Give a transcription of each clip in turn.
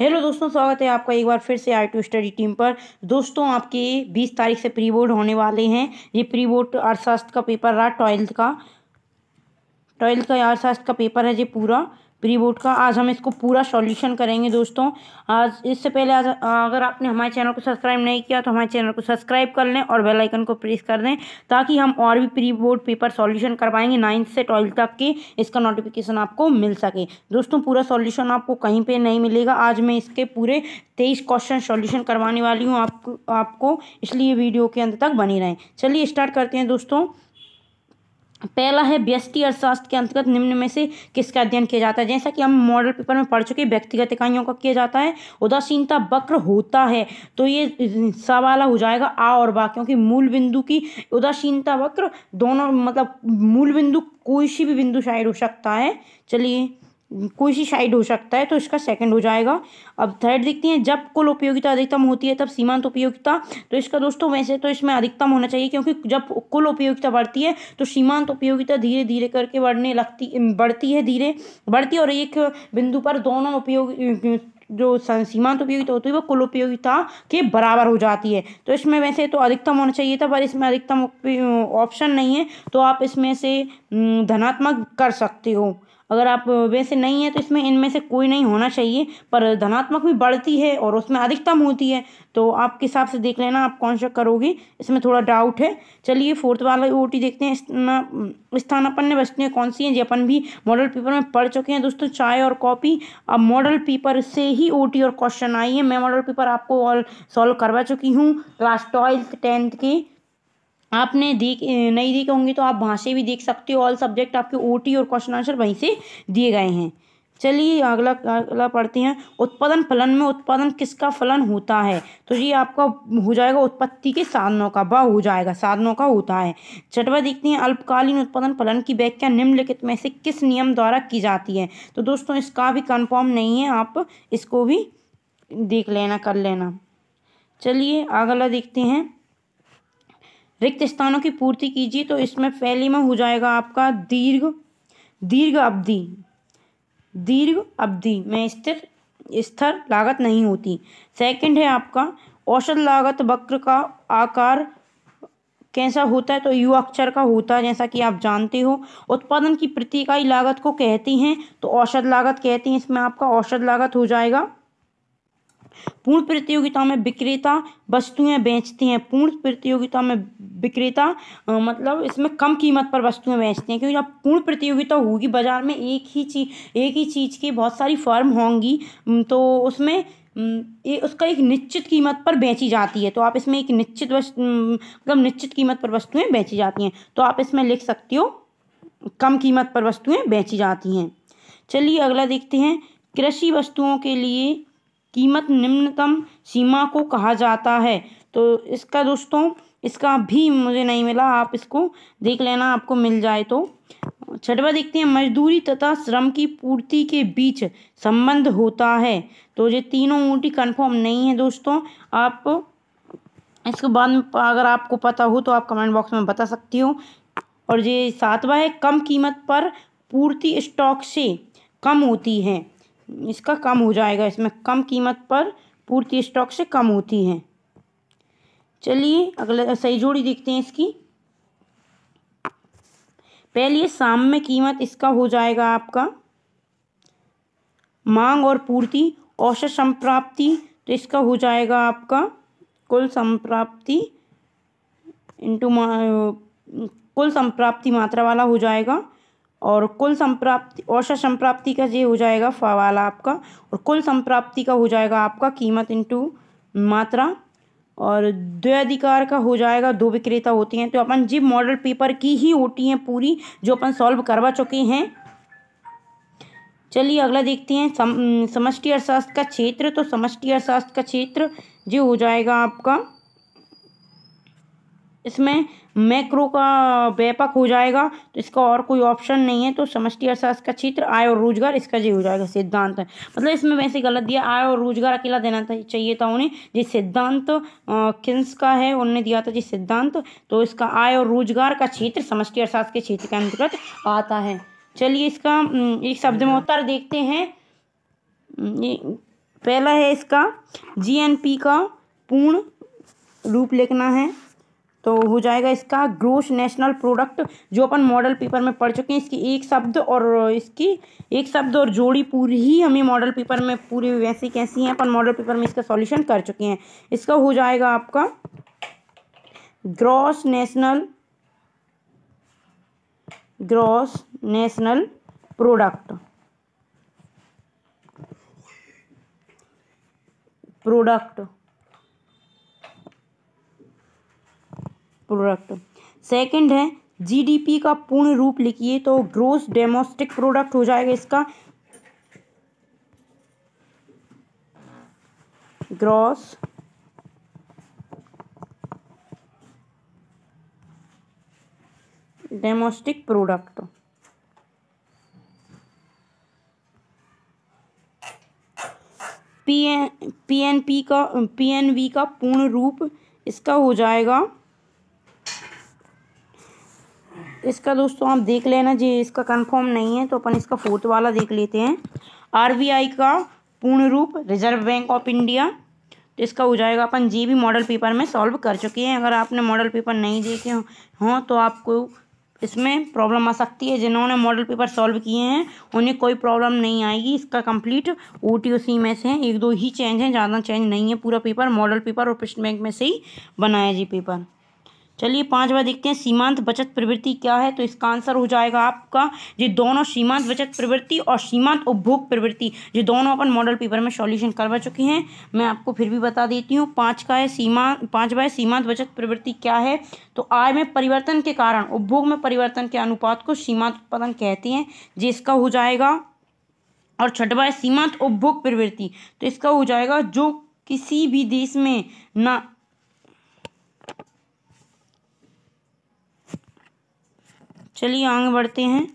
hello दोस्तों स्वागत है आपका एक बार फिर से आई टू स्टडी टीम पर दोस्तों आपके 20 तारीख से प्री बोर्ड होने वाले हैं ये प्री बोर्ड अर्थशास्त्र का पेपर रहा ट्वेल्थ का ट्वेल्थ का अर्थशास्त्र का पेपर है ये पूरा प्री बोर्ड का आज हम इसको पूरा सॉल्यूशन करेंगे दोस्तों आज इससे पहले आज अगर आपने हमारे चैनल को सब्सक्राइब नहीं किया तो हमारे चैनल को सब्सक्राइब कर लें और बेल आइकन को प्रेस कर दें ताकि हम और भी प्री बोर्ड पेपर सॉल्यूशन कर पाएंगे नाइन्थ से ट्वेल्थ तक के इसका नोटिफिकेशन आपको मिल सके दोस्तों पूरा सॉल्यूशन आपको कहीं पर नहीं मिलेगा आज मैं इसके पूरे तेईस क्वेश्चन सॉल्यूशन करवाने वाली हूँ आपको आपको इसलिए वीडियो के अंत तक बनी रहें चलिए स्टार्ट करते हैं दोस्तों पहला है व्यस्टि अर्थशास्त्र के अंतर्गत निम्न में से किसका अध्ययन किया जाता है जैसा कि हम मॉडल पेपर में पढ़ चुके व्यक्तिगत इकाइयों का किया जाता है उदासीनता वक्र होता है तो ये सवाल हो जाएगा आ और बा क्योंकि मूल बिंदु की उदासीनता वक्र दोनों मतलब मूल बिंदु कोई सी भी बिंदु शायद हो सकता है चलिए कोई सी साइड हो सकता है तो इसका सेकंड हो जाएगा अब थर्ड देखते हैं जब कुल उपयोगिता अधिकतम होती है तब सीमांत उपयोगिता तो इसका दोस्तों वैसे तो इसमें अधिकतम होना चाहिए क्योंकि जब कुल उपयोगिता बढ़ती है तो सीमांत उपयोगिता धीरे धीरे करके बढ़ने लगती बढ़ती है धीरे बढ़ती है और एक बिंदु पर दोनों उपयोग जो सीमांत उपयोगिता होती है वो कुल उपयोगिता के बराबर हो जाती है तो इसमें वैसे तो अधिकतम होना चाहिए था पर इसमें अधिकतम ऑप्शन नहीं है तो आप इसमें से धनात्मक कर सकते हो अगर आप वैसे नहीं है तो इसमें इनमें से कोई नहीं होना चाहिए पर धनात्मक भी बढ़ती है और उसमें अधिकतम होती है तो आपके हिसाब से देख लेना आप कौन सा करोगे इसमें थोड़ा डाउट है चलिए फोर्थ वाला ओ देखते हैं स्थानापन ने वस्तुएँ कौन सी हैं जो अपन भी मॉडल पेपर में पढ़ चुके हैं दोस्तों चाय और कॉपी अब मॉडल पेपर से ही ओ और क्वेश्चन आई है मैं मॉडल पेपर आपको ऑल सॉल्व करवा चुकी हूँ क्लास ट्वेल्थ टेंथ के आपने देख नहीं देखे होंगे तो आप वहाँ से भी देख सकते हो ऑल सब्जेक्ट आपके ओ और क्वेश्चन आंसर वहीं से दिए गए हैं चलिए अगला अगला पढ़ते हैं उत्पादन फलन में उत्पादन किसका फलन होता है तो ये आपका हो जाएगा उत्पत्ति के साधनों का व हो जाएगा साधनों का होता है छठवा देखते हैं अल्पकालीन उत्पादन फलन की व्याख्या निम्नलिखित में से किस नियम द्वारा की जाती है तो दोस्तों इसका भी कन्फर्म नहीं है आप इसको भी देख लेना कर लेना चलिए अगला देखते हैं रिक्त स्थानों की पूर्ति कीजिए तो इसमें फैली में हो जाएगा आपका दीर्घ दीर्घ अवधि दीर्घ अवधि में स्थिर स्थिर लागत नहीं होती सेकंड है आपका औसत लागत वक्र का आकार कैसा होता है तो यू अक्षर का होता है जैसा कि आप जानते हो उत्पादन की प्रति इकाई लागत को कहती हैं तो औसत लागत कहती हैं इसमें आपका औसत लागत हो जाएगा पूर्ण प्रतियोगिता में विक्रेता वस्तुएं बेचते हैं पूर्ण प्रतियोगिता में विक्रेता मतलब इसमें कम कीमत पर वस्तुएं बेचते हैं क्योंकि जब पूर्ण प्रतियोगिता होगी बाज़ार में एक ही चीज एक ही चीज़ की बहुत सारी फर्म होंगी तो उसमें ये उसका एक निश्चित कीमत पर बेची जाती है तो आप इसमें एक निश्चित मतलब निश्चित कीमत पर वस्तुएं बेची जाती हैं तो आप इसमें लिख सकते हो कम कीमत पर वस्तुएं बेची जाती हैं चलिए अगला देखते हैं कृषि वस्तुओं के लिए कीमत निम्नतम सीमा को कहा जाता है तो इसका दोस्तों इसका भी मुझे नहीं मिला आप इसको देख लेना आपको मिल जाए तो छठवा देखते हैं मजदूरी तथा श्रम की पूर्ति के बीच संबंध होता है तो ये तीनों ऊँटी कन्फर्म नहीं है दोस्तों आप इसके बाद में अगर आपको पता हो तो आप कमेंट बॉक्स में बता सकती हो और ये सातवा है कम कीमत पर पूर्ति स्टॉक से कम होती है इसका कम हो जाएगा इसमें कम कीमत पर पूर्ति स्टॉक से कम होती है चलिए अगला सही जोड़ी देखते हैं इसकी पहले शाम में कीमत इसका हो जाएगा आपका मांग और पूर्ति औसत संप्राप्ति तो इसका हो जाएगा आपका कुल संप्राप्ति इंटू कुल संप्राप्ति मात्रा वाला हो जाएगा और कुल संप्राप्ति औसत संप्राप्ति का ये हो जाएगा वाला आपका और कुल संप्राप्ति का हो जाएगा आपका कीमत इंटू मात्रा और अधिकार का हो जाएगा दो विक्रेता होती हैं तो अपन जी मॉडल पेपर की ही होती हैं पूरी जो अपन सॉल्व करवा चुके हैं चलिए अगला देखते हैं सम समष्टि अर्थशास्त्र का क्षेत्र तो समष्टि अर्थशास्त्र का क्षेत्र जो हो जाएगा आपका इसमें मैक्रो का व्यापक हो जाएगा तो इसका और कोई ऑप्शन नहीं है तो समष्टि अर्थशास्त्र का क्षेत्र आय और रोजगार इसका जी हो जाएगा सिद्धांत है मतलब इसमें वैसे गलत दिया आय और रोजगार अकेला देना था चाहिए था उन्हें जिस सिद्धांत किन्स का है उन्होंने दिया था जिस सिद्धांत तो इसका आय और रोजगार का क्षेत्र समष्टि अर्थशास्त्र के क्षेत्र के अंतर्गत आता है चलिए इसका एक शब्द में उत्तर देखते हैं पहला है इसका जी का पूर्ण रूप लिखना है तो हो जाएगा इसका ग्रोस नेशनल प्रोडक्ट जो अपन मॉडल पेपर में पढ़ चुके हैं इसकी एक शब्द और इसकी एक शब्द और जोड़ी पूरी ही हमें मॉडल पेपर में पूरी वैसी कैसी हैं अपन मॉडल पेपर में इसका सॉल्यूशन कर चुके हैं इसका हो जाएगा आपका gross national gross national product product product second है जीडीपी का पूर्ण रूप लिखिए तो ग्रोस डेमोस्टिक प्रोडक्ट हो जाएगा इसका gross domestic product P N P N P का पी एन वी का पूर्ण रूप इसका हो जाएगा इसका दोस्तों आप देख लेना जी इसका कंफर्म नहीं है तो अपन इसका फोर्थ वाला देख लेते हैं आरबीआई का पूर्ण रूप रिजर्व बैंक ऑफ इंडिया तो इसका हो जाएगा अपन जी भी मॉडल पेपर में सॉल्व कर चुके हैं अगर आपने मॉडल पेपर नहीं देखे हों हाँ, तो आपको इसमें प्रॉब्लम आ सकती है जिन्होंने मॉडल पेपर सॉल्व किए हैं उन्हें कोई प्रॉब्लम नहीं आएगी इसका कंप्लीट ओ टी में से है एक दो ही चेंज हैं ज़्यादा चेंज नहीं है पूरा पेपर मॉडल पेपर और पिस्ट बैंक में से ही बनाया जी पेपर चलिए पांचवा देखते हैं सीमांत बचत प्रवृत्ति क्या है तो इसका आंसर हो जाएगा आपका ये दोनों सीमांत बचत प्रवृत्ति और सीमांत उपभोग प्रवृत्ति ये दोनों अपन मॉडल पेपर में सॉल्यूशन करवा चुके हैं मैं आपको फिर भी बता देती हूँ पाँच का है सीमा पांचवा है सीमांत बचत प्रवृत्ति क्या है तो आय में परिवर्तन के कारण उपभोग में परिवर्तन के अनुपात को सीमांत उत्पादन कहते हैं जिसका हो जाएगा और छठवा है सीमांत उपभोग प्रवृत्ति तो इसका हो जाएगा जो किसी भी देश में ना चलिए आगे बढ़ते हैं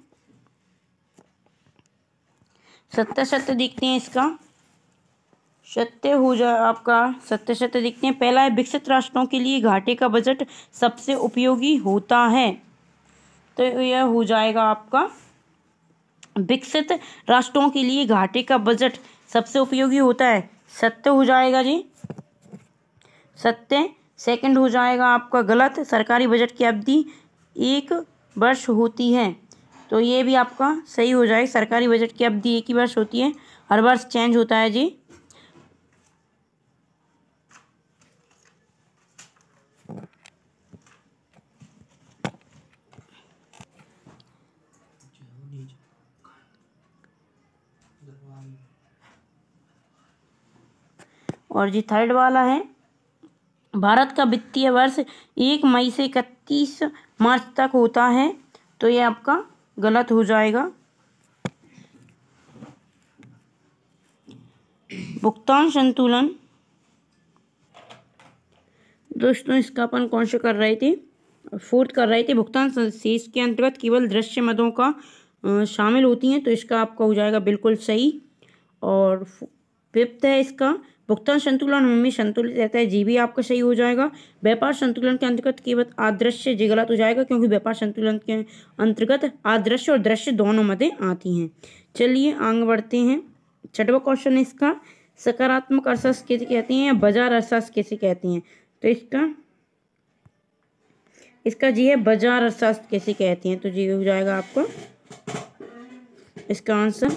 सत्य सत्य दिखते हैं इसका सत्य हो जाए आपका सत्य सत्य दिखते हैं पहला है विकसित राष्ट्रों के लिए घाटे का बजट सबसे उपयोगी होता है तो यह हो जाएगा आपका विकसित राष्ट्रों के लिए घाटे का बजट सबसे उपयोगी होता है सत्य हो जाएगा जी सत्य सेकंड हो जाएगा आपका गलत सरकारी बजट की अवधि एक वर्ष होती है तो ये भी आपका सही हो जाए सरकारी बजट की अवधि एक ही वर्ष होती है हर वर्ष चेंज होता है जी और जी थर्ड वाला है भारत का वित्तीय वर्ष एक मई से इकतीस मार्च तक होता है तो ये आपका गलत हो जाएगा भुगतान संतुलन दोस्तों इसका अपन कौन सा कर रहे थे फोर्थ कर रहे थे भुगतान शेष के अंतर्गत केवल दृश्य मदों का शामिल होती हैं तो इसका आपका हो जाएगा बिल्कुल सही और फिफ्थ है इसका भुगतान संतुलन में संतुलित रहता है जी भी आपका सही हो जाएगा व्यापार संतुलन के अंतर्गत केवल आदृश्य जी गलत हो जाएगा क्योंकि व्यापार संतुलन के अंतर्गत आदृश्य और दृश्य दोनों मतें आती हैं चलिए आगे बढ़ते हैं छठवा क्वेश्चन है इसका सकारात्मक अर्थशास्त्र कैसे कहते हैं या बाजार अर्थशास्त्र कैसे कहते हैं तो इसका इसका जी है बाजार अर्थशास्त्र कैसे कहते हैं तो जी हो जाएगा आपको इसका आंसर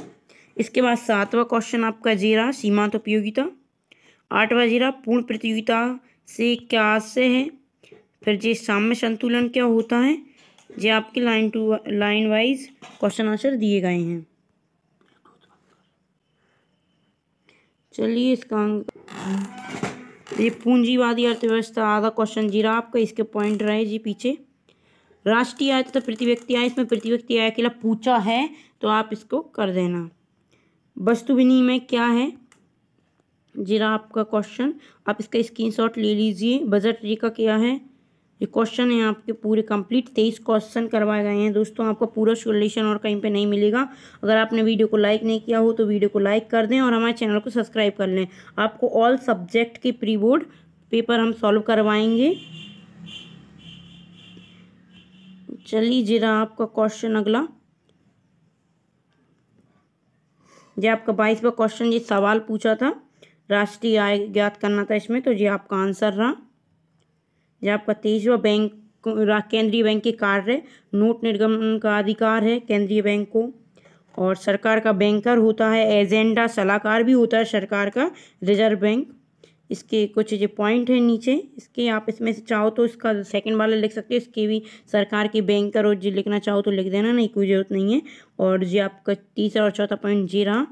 इसके बाद सातवां क्वेश्चन आपका जी रहा सीमांत उपयोगिता आठवा जीरा पूर्ण प्रतियोगिता से क्या आशय है फिर जी साम्य संतुलन क्या होता है जे आपके line to line wise question answer दिए गए हैं चलिए इसका ये पूंजीवादी अर्थव्यवस्था आधा क्वेश्चन जीरा आपका इसके पॉइंट रहे जी पीछे राष्ट्रीय आय तथा प्रति व्यक्ति आय इसमें प्रति व्यक्ति आय अकेला पूछा है तो आप इसको कर देना वस्तु विनिमय क्या है जीरा आपका क्वेश्चन आप इसका स्क्रीनशॉट ले लीजिए बजट जी का क्या है ये क्वेश्चन है आपके पूरे कंप्लीट तेईस क्वेश्चन करवाए गए हैं दोस्तों आपका पूरा सोल्यूशन और कहीं पे नहीं मिलेगा अगर आपने वीडियो को लाइक नहीं किया हो तो वीडियो को लाइक कर दें और हमारे चैनल को सब्सक्राइब कर लें आपको ऑल सब्जेक्ट के प्री बोर्ड पेपर हम सॉल्व करवाएंगे चलिए जरा आपका क्वेश्चन अगला जो आपका बाईसवा क्वेश्चन ये सवाल पूछा था राष्ट्रीय आय ज्ञात करना था इसमें तो ये आपका आंसर रहा ये आपका तेईसवा बैंक केंद्रीय बैंक के कार्य नोट निर्गमन का अधिकार है केंद्रीय बैंक को और सरकार का बैंकर होता है एजेंडा सलाहकार भी होता है सरकार का रिजर्व बैंक इसके कुछ जो पॉइंट हैं नीचे इसके आप इसमें से चाहो तो इसका सेकंड वाला लिख सकते हो इसके भी सरकार के बैंकर और जो लिखना चाहो तो लिख देना नहीं कोई ज़रूरत नहीं है और जी आपका तीसरा और चौथा पॉइंट जी रहा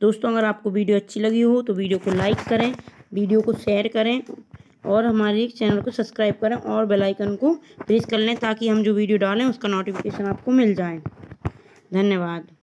दोस्तों अगर आपको वीडियो अच्छी लगी हो तो वीडियो को लाइक करें वीडियो को शेयर करें और हमारे चैनल को सब्सक्राइब करें और बेल आइकन को प्रेस कर लें ताकि हम जो वीडियो डालें उसका नोटिफिकेशन आपको मिल जाए धन्यवाद